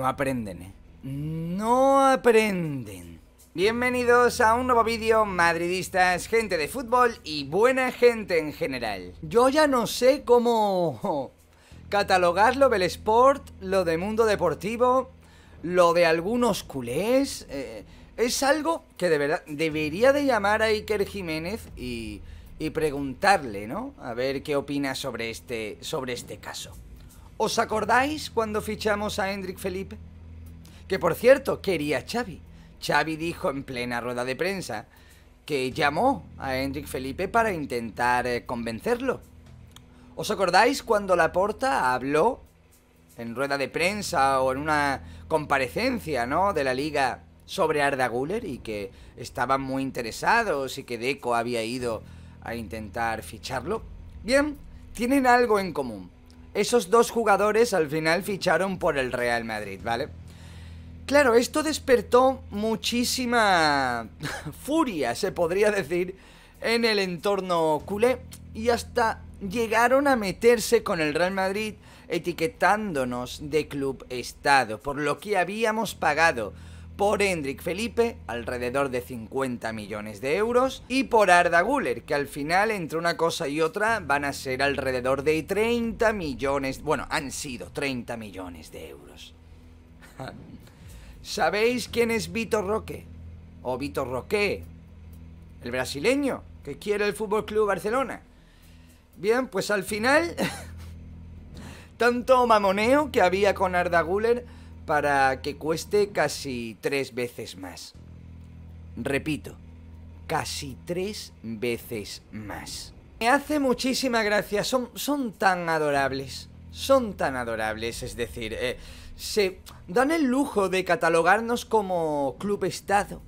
No aprenden, ¿eh? No aprenden. Bienvenidos a un nuevo vídeo, madridistas, gente de fútbol y buena gente en general. Yo ya no sé cómo catalogar lo del sport, lo de mundo deportivo, lo de algunos culés. Eh, es algo que de verdad debería de llamar a Iker Jiménez y, y preguntarle, ¿no? A ver qué opina sobre este, sobre este caso. ¿Os acordáis cuando fichamos a Hendrik Felipe? Que por cierto, quería Xavi. Xavi dijo en plena rueda de prensa que llamó a Hendrik Felipe para intentar eh, convencerlo. ¿Os acordáis cuando Laporta habló en rueda de prensa o en una comparecencia, ¿no? de la liga sobre Arda Guller y que estaban muy interesados y que Deco había ido a intentar ficharlo? Bien, tienen algo en común. Esos dos jugadores al final ficharon por el Real Madrid, ¿vale? Claro, esto despertó muchísima furia, se podría decir, en el entorno culé y hasta llegaron a meterse con el Real Madrid etiquetándonos de club estado por lo que habíamos pagado por Hendrik Felipe, alrededor de 50 millones de euros, y por Arda Guller, que al final, entre una cosa y otra, van a ser alrededor de 30 millones, bueno, han sido 30 millones de euros. ¿Sabéis quién es Vitor Roque? O Vitor Roque, el brasileño que quiere el Fútbol Club Barcelona. Bien, pues al final, tanto mamoneo que había con Arda Guller para que cueste casi tres veces más. Repito, casi tres veces más. Me hace muchísima gracia, son, son tan adorables, son tan adorables, es decir, eh, se dan el lujo de catalogarnos como club estado,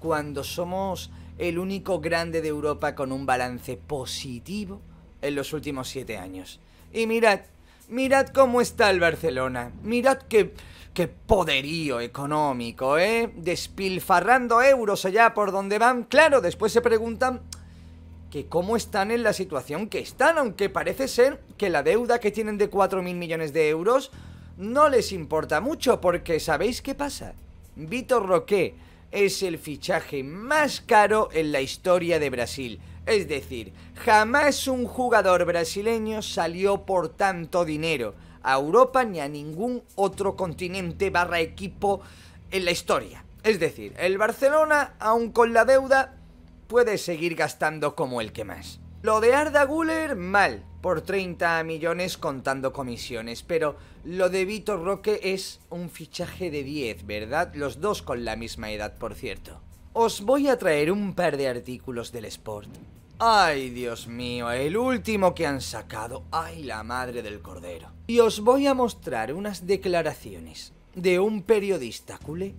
cuando somos el único grande de Europa con un balance positivo en los últimos siete años. Y mirad, mirad cómo está el Barcelona, mirad que ¡Qué poderío económico, eh! Despilfarrando euros allá por donde van. Claro, después se preguntan que cómo están en la situación que están, aunque parece ser que la deuda que tienen de 4.000 millones de euros no les importa mucho, porque ¿sabéis qué pasa? Vitor Roque es el fichaje más caro en la historia de Brasil. Es decir, jamás un jugador brasileño salió por tanto dinero a Europa ni a ningún otro continente barra equipo en la historia. Es decir, el Barcelona, aun con la deuda, puede seguir gastando como el que más. Lo de Arda Guller, mal, por 30 millones contando comisiones, pero lo de Vitor Roque es un fichaje de 10, ¿verdad? Los dos con la misma edad, por cierto. Os voy a traer un par de artículos del Sport Ay, Dios mío, el último que han sacado. Ay, la madre del cordero. Y os voy a mostrar unas declaraciones de un periodista culé.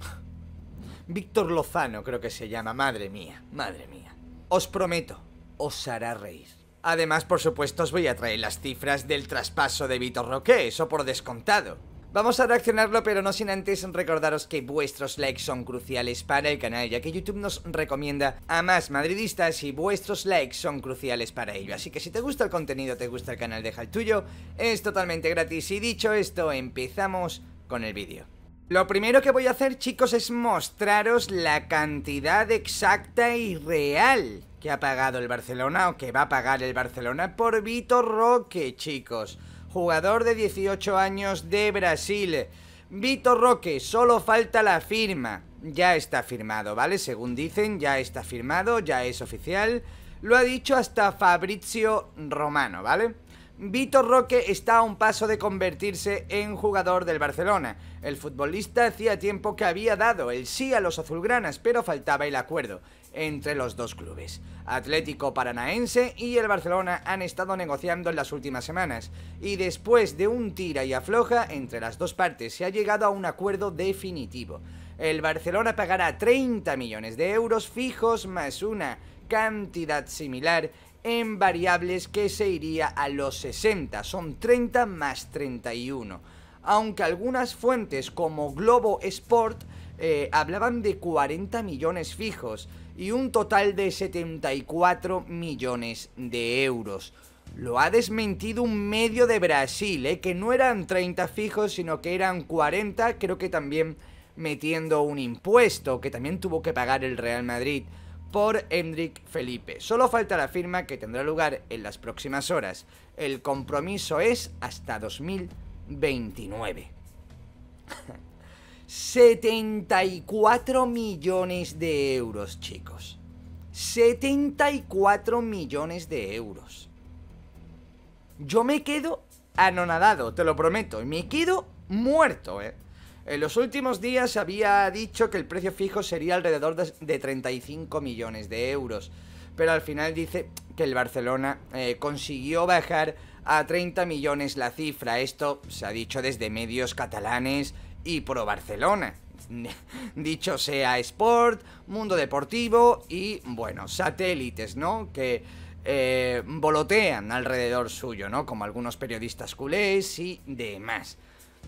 Víctor Lozano creo que se llama, madre mía, madre mía. Os prometo, os hará reír. Además, por supuesto, os voy a traer las cifras del traspaso de Vitor Roque, eso por descontado. Vamos a reaccionarlo, pero no sin antes recordaros que vuestros likes son cruciales para el canal, ya que YouTube nos recomienda a más madridistas y vuestros likes son cruciales para ello. Así que si te gusta el contenido, te gusta el canal, deja el tuyo, es totalmente gratis. Y dicho esto, empezamos con el vídeo. Lo primero que voy a hacer, chicos, es mostraros la cantidad exacta y real que ha pagado el Barcelona o que va a pagar el Barcelona por Vitor Roque, chicos jugador de 18 años de Brasil. Vitor Roque, solo falta la firma. Ya está firmado, ¿vale? Según dicen, ya está firmado, ya es oficial. Lo ha dicho hasta Fabrizio Romano, ¿vale? Vitor Roque está a un paso de convertirse en jugador del Barcelona. El futbolista hacía tiempo que había dado el sí a los azulgranas, pero faltaba el acuerdo entre los dos clubes. Atlético Paranaense y el Barcelona han estado negociando en las últimas semanas y después de un tira y afloja entre las dos partes se ha llegado a un acuerdo definitivo. El Barcelona pagará 30 millones de euros fijos más una cantidad similar en variables que se iría a los 60, son 30 más 31. Aunque algunas fuentes como Globo Sport eh, hablaban de 40 millones fijos, y un total de 74 millones de euros. Lo ha desmentido un medio de Brasil, eh, que no eran 30 fijos, sino que eran 40, creo que también metiendo un impuesto que también tuvo que pagar el Real Madrid por Hendrik Felipe. Solo falta la firma que tendrá lugar en las próximas horas. El compromiso es hasta 2029. 74 millones de euros, chicos. 74 millones de euros. Yo me quedo anonadado, te lo prometo. Y me quedo muerto, ¿eh? En los últimos días había dicho que el precio fijo sería alrededor de 35 millones de euros. Pero al final dice que el Barcelona eh, consiguió bajar a 30 millones la cifra. Esto se ha dicho desde medios catalanes y Pro Barcelona. Dicho sea Sport, Mundo Deportivo y, bueno, satélites, ¿no? Que volotean eh, alrededor suyo, ¿no? Como algunos periodistas culés y demás.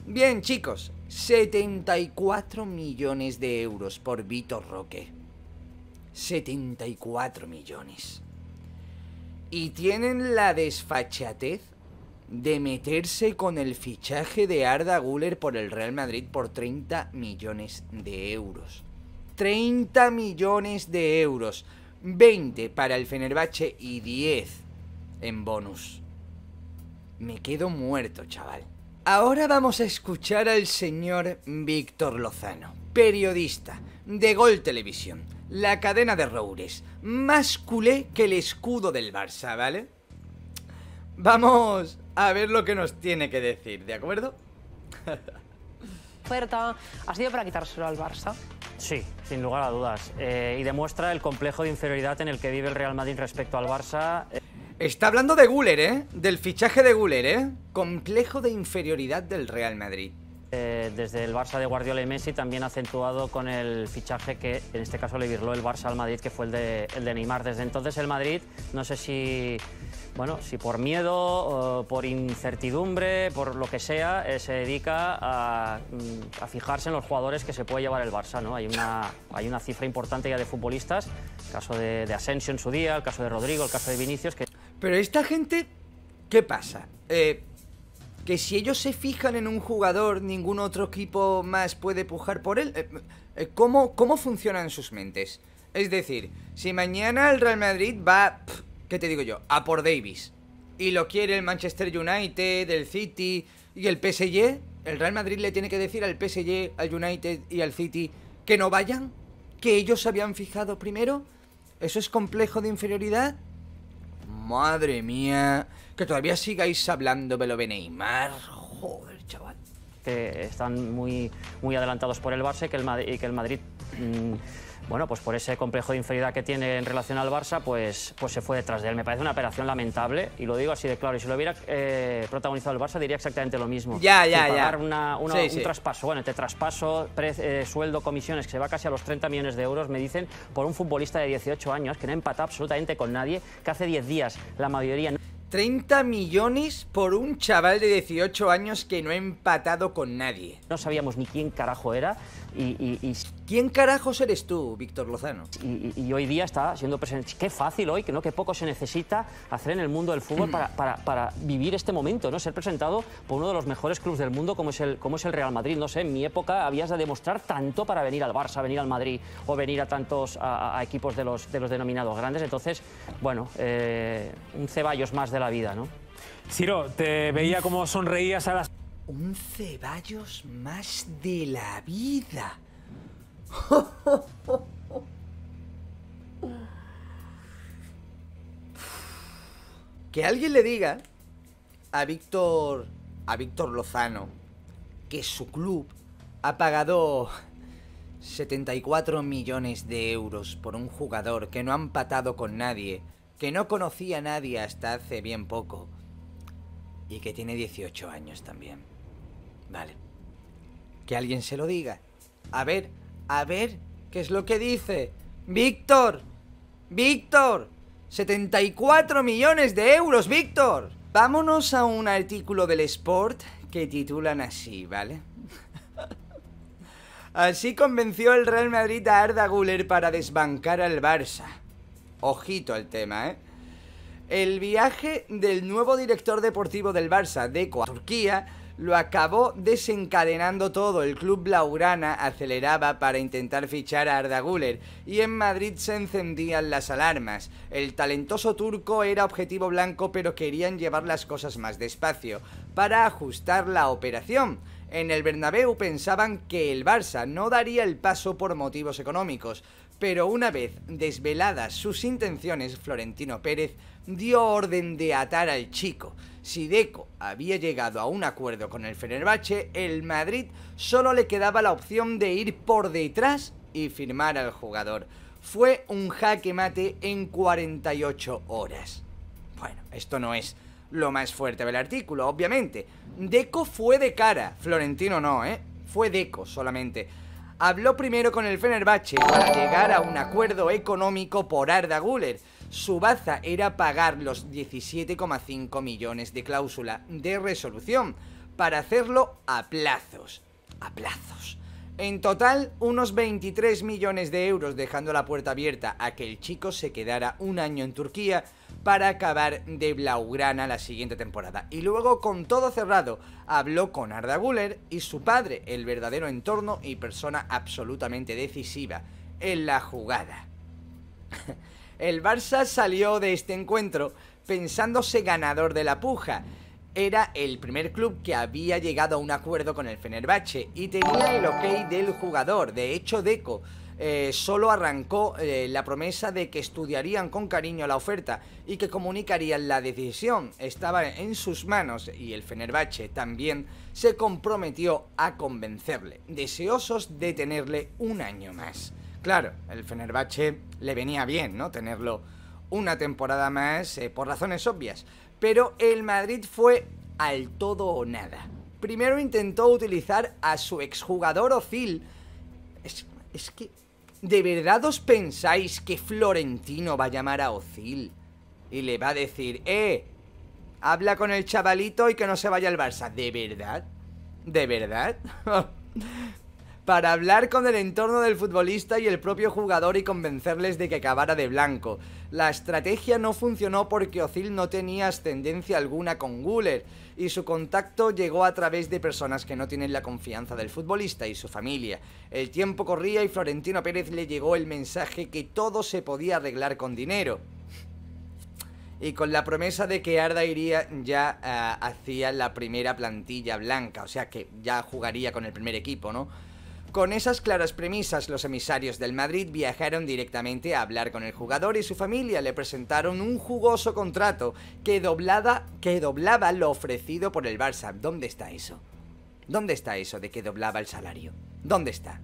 Bien, chicos, 74 millones de euros por Vitor Roque. 74 millones. Y tienen la desfachatez de meterse con el fichaje de Arda Guller por el Real Madrid por 30 millones de euros. 30 millones de euros, 20 para el Fenerbahce y 10 en bonus. Me quedo muerto, chaval. Ahora vamos a escuchar al señor Víctor Lozano, periodista de Gol Televisión, la cadena de Roures, más culé que el escudo del Barça, ¿vale? Vamos a ver lo que nos tiene que decir, ¿de acuerdo? Puerta ha sido para quitárselo al Barça. Sí, sin lugar a dudas. Eh, y demuestra el complejo de inferioridad en el que vive el Real Madrid respecto al Barça. Eh, Está hablando de Guller, ¿eh? Del fichaje de Guller, ¿eh? Complejo de inferioridad del Real Madrid. Eh, desde el Barça de Guardiola y Messi, también acentuado con el fichaje que en este caso le virló el Barça al Madrid, que fue el de, Neymar. Desde entonces el Madrid, no sé si, bueno, si por miedo, por incertidumbre, por lo que sea, eh, se dedica mm, a, fijarse en los jugadores que se puede llevar el Barça. ¿no? Hay, una, hay una cifra importante ya de futbolistas, el caso de, de Asensio en su día, el caso de Rodrigo, el caso de Vinicius. Pero esta gente, ¿qué pasa? Eh que si ellos se fijan en un jugador, ningún otro equipo más puede pujar por él. Eh, eh, ¿Cómo, cómo funcionan sus mentes? Es decir, si mañana el Real Madrid va, ¿qué te digo yo? A por Davis. Y lo quiere el Manchester United, el City y el PSG. El Real Madrid le tiene que decir al PSG, al United y al City que no vayan. Que ellos se habían fijado primero. ¿Eso es complejo de inferioridad? madre mía. Que todavía sigáis hablando, de lo Neymar. Joder, chaval. Que están muy, muy adelantados por el Barça y que el Madrid, que el Madrid mm, bueno, pues por ese complejo de inferioridad que tiene en relación al Barça, pues, pues se fue detrás de él. Me parece una operación lamentable y lo digo así de claro. Y si lo hubiera eh, protagonizado el Barça diría exactamente lo mismo. Ya, ya, ya. un traspaso, bueno, te traspaso, eh, sueldo, comisiones, que se va casi a los 30 millones de euros, me dicen, por un futbolista de 18 años que no empatado absolutamente con nadie, que hace 10 días la mayoría... No... 30 millones por un chaval de 18 años que no ha empatado con nadie. No sabíamos ni quién carajo era, y, ¿Quién carajos eres tú, Víctor Lozano? Y, hoy día está siendo presente. Qué fácil hoy, que no que poco se necesita hacer en el mundo del fútbol para, para, vivir este momento, ¿no? Ser presentado por uno de los mejores clubes del mundo como es, el, como es el Real Madrid. No sé, en mi época habías de demostrar tanto para venir al Barça, venir al Madrid o venir a tantos a, equipos de los, de los denominados grandes. Entonces, bueno, eh, un ceballos más de la vida, ¿no? Ciro, te veía como sonreías a las un ceballos más de la vida. que alguien le diga a Víctor a Víctor Lozano que su club ha pagado 74 millones de euros por un jugador que no ha empatado con nadie, que no conocía a nadie hasta hace bien poco y que tiene 18 años también. Vale. Que alguien se lo diga. A ver, a ver, ¿qué es lo que dice? Víctor, Víctor, 74 millones de euros, Víctor. Vámonos a un artículo del Sport que titulan así, ¿vale? así convenció el Real Madrid a Arda Guller para desbancar al Barça. Ojito el tema, ¿eh? El viaje del nuevo director deportivo del Barça, de a Turquía lo acabó desencadenando todo. El club Laurana aceleraba para intentar fichar a Arda y en Madrid se encendían las alarmas. El talentoso turco era objetivo blanco pero querían llevar las cosas más despacio para ajustar la operación. En el Bernabéu pensaban que el Barça no daría el paso por motivos económicos, pero una vez desveladas sus intenciones, Florentino Pérez dio orden de atar al chico. Si Deco había llegado a un acuerdo con el Fenerbahce, el Madrid solo le quedaba la opción de ir por detrás y firmar al jugador. Fue un jaque mate en 48 horas. Bueno, esto no es lo más fuerte del artículo, obviamente. Deco fue de cara, Florentino no, ¿eh? Fue Deco solamente habló primero con el Fenerbahce para llegar a un acuerdo económico por Arda Guller. Su baza era pagar los 17,5 millones de cláusula de resolución para hacerlo a plazos. A plazos. En total, unos 23 millones de euros, dejando la puerta abierta a que el chico se quedara un año en Turquía para acabar de Blaugrana la siguiente temporada. Y luego, con todo cerrado, habló con Arda Guller y su padre, el verdadero entorno y persona absolutamente decisiva en la jugada. el Barça salió de este encuentro pensándose ganador de la puja, era el primer club que había llegado a un acuerdo con el Fenerbahce y tenía el ok del jugador. De hecho, Deco eh, solo arrancó eh, la promesa de que estudiarían con cariño la oferta y que comunicarían la decisión. Estaba en sus manos y el Fenerbahce también se comprometió a convencerle, deseosos de tenerle un año más. Claro, el Fenerbahce le venía bien, ¿no? Tenerlo una temporada más eh, por razones obvias. Pero el Madrid fue al todo o nada. Primero intentó utilizar a su exjugador Ocil. Es, que... ¿De verdad os pensáis que Florentino va a llamar a Ocil Y le va a decir, eh, habla con el chavalito y que no se vaya al Barça. ¿De verdad? ¿De verdad? para hablar con el entorno del futbolista y el propio jugador y convencerles de que acabara de blanco. La estrategia no funcionó porque Ozil no tenía ascendencia alguna con Guller y su contacto llegó a través de personas que no tienen la confianza del futbolista y su familia. El tiempo corría y Florentino Pérez le llegó el mensaje que todo se podía arreglar con dinero y con la promesa de que Arda iría ya eh, hacia la primera plantilla blanca, o sea que ya jugaría con el primer equipo, ¿no? Con esas claras premisas, los emisarios del Madrid viajaron directamente a hablar con el jugador y su familia le presentaron un jugoso contrato que, que doblaba lo ofrecido por el Barça. ¿Dónde está eso? ¿Dónde está eso de que doblaba el salario? ¿Dónde está?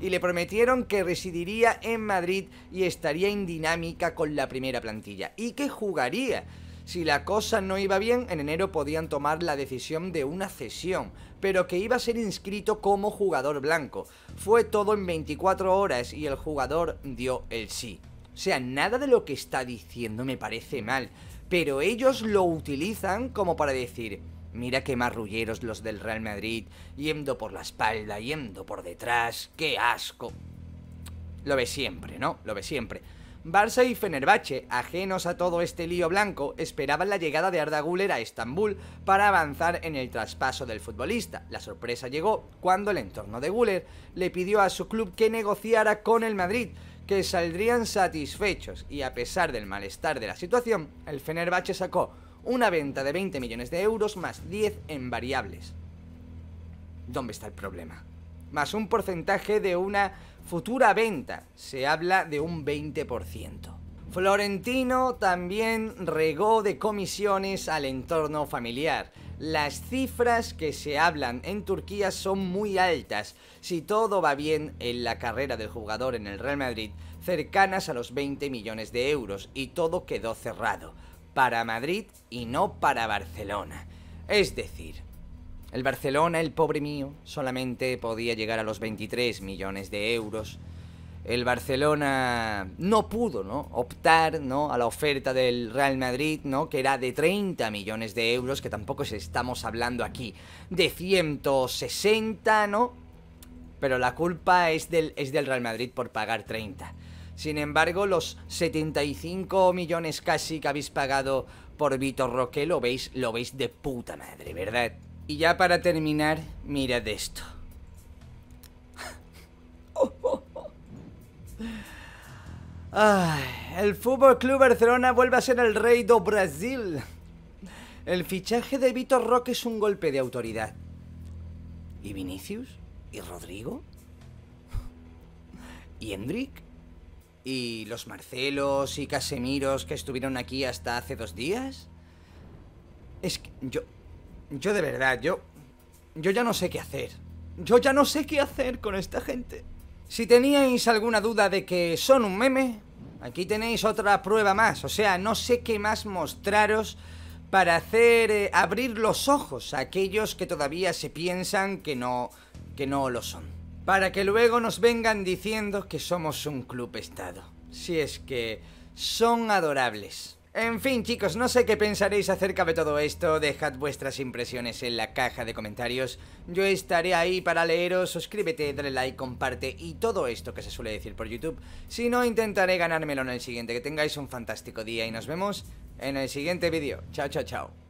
Y le prometieron que residiría en Madrid y estaría en dinámica con la primera plantilla y que jugaría si la cosa no iba bien, en enero podían tomar la decisión de una cesión, pero que iba a ser inscrito como jugador blanco. Fue todo en 24 horas y el jugador dio el sí. O sea, nada de lo que está diciendo me parece mal, pero ellos lo utilizan como para decir, mira qué marrulleros los del Real Madrid, yendo por la espalda, yendo por detrás, qué asco. Lo ve siempre, ¿no? Lo ve siempre. Barça y Fenerbahce, ajenos a todo este lío blanco, esperaban la llegada de Arda Guller a Estambul para avanzar en el traspaso del futbolista. La sorpresa llegó cuando el entorno de Güler le pidió a su club que negociara con el Madrid, que saldrían satisfechos y a pesar del malestar de la situación, el Fenerbahce sacó una venta de 20 millones de euros más 10 en variables. ¿Dónde está el problema? Más un porcentaje de una futura venta. Se habla de un 20%. Florentino también regó de comisiones al entorno familiar. Las cifras que se hablan en Turquía son muy altas, si todo va bien en la carrera del jugador en el Real Madrid, cercanas a los 20 millones de euros, y todo quedó cerrado, para Madrid y no para Barcelona. Es decir, el Barcelona, el pobre mío, solamente podía llegar a los 23 millones de euros. El Barcelona no pudo, ¿no? Optar, ¿no? A la oferta del Real Madrid, ¿no? Que era de 30 millones de euros, que tampoco estamos hablando aquí de 160, ¿no? Pero la culpa es del, es del Real Madrid por pagar 30. Sin embargo, los 75 millones casi que habéis pagado por Vitor Roque lo veis, lo veis de puta madre, ¿verdad? Y ya para terminar, mirad esto. el Fútbol Club Barcelona vuelve a ser el rey do Brasil. El fichaje de Vitor Roque es un golpe de autoridad. ¿Y Vinicius? ¿Y Rodrigo? ¿Y Hendrik? ¿Y los Marcelos y Casemiros que estuvieron aquí hasta hace dos días? Es que yo, yo de verdad, yo... Yo ya no sé qué hacer. Yo ya no sé qué hacer con esta gente. Si teníais alguna duda de que son un meme, aquí tenéis otra prueba más. O sea, no sé qué más mostraros para hacer eh, abrir los ojos a aquellos que todavía se piensan que no que no lo son. Para que luego nos vengan diciendo que somos un club estado. Si es que son adorables. En fin chicos, no sé qué pensaréis acerca de todo esto, dejad vuestras impresiones en la caja de comentarios, yo estaré ahí para leeros, suscríbete, dale like, comparte y todo esto que se suele decir por YouTube, si no intentaré ganármelo en el siguiente, que tengáis un fantástico día y nos vemos en el siguiente vídeo, chao chao chao.